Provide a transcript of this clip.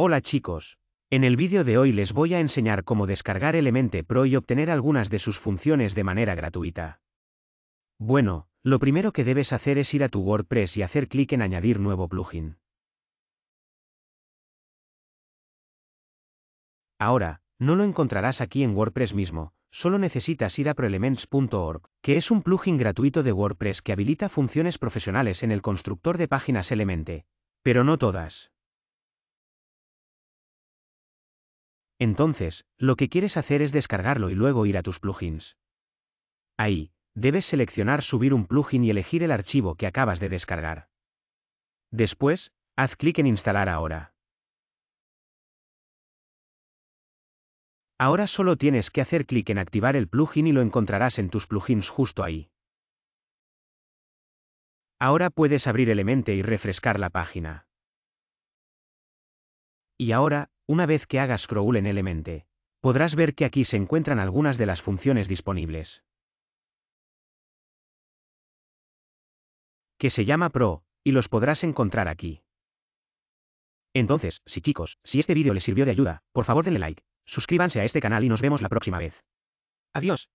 Hola chicos. En el vídeo de hoy les voy a enseñar cómo descargar Elemente Pro y obtener algunas de sus funciones de manera gratuita. Bueno, lo primero que debes hacer es ir a tu WordPress y hacer clic en Añadir nuevo plugin. Ahora, no lo encontrarás aquí en WordPress mismo, solo necesitas ir a proelements.org, que es un plugin gratuito de WordPress que habilita funciones profesionales en el constructor de páginas Elemente, pero no todas. Entonces, lo que quieres hacer es descargarlo y luego ir a tus plugins. Ahí, debes seleccionar Subir un plugin y elegir el archivo que acabas de descargar. Después, haz clic en Instalar ahora. Ahora solo tienes que hacer clic en activar el plugin y lo encontrarás en tus plugins justo ahí. Ahora puedes abrir Elemente y refrescar la página. Y ahora, una vez que hagas scroll en Elemente, podrás ver que aquí se encuentran algunas de las funciones disponibles. Que se llama Pro, y los podrás encontrar aquí. Entonces, si chicos, si este vídeo les sirvió de ayuda, por favor denle like, suscríbanse a este canal y nos vemos la próxima vez. Adiós.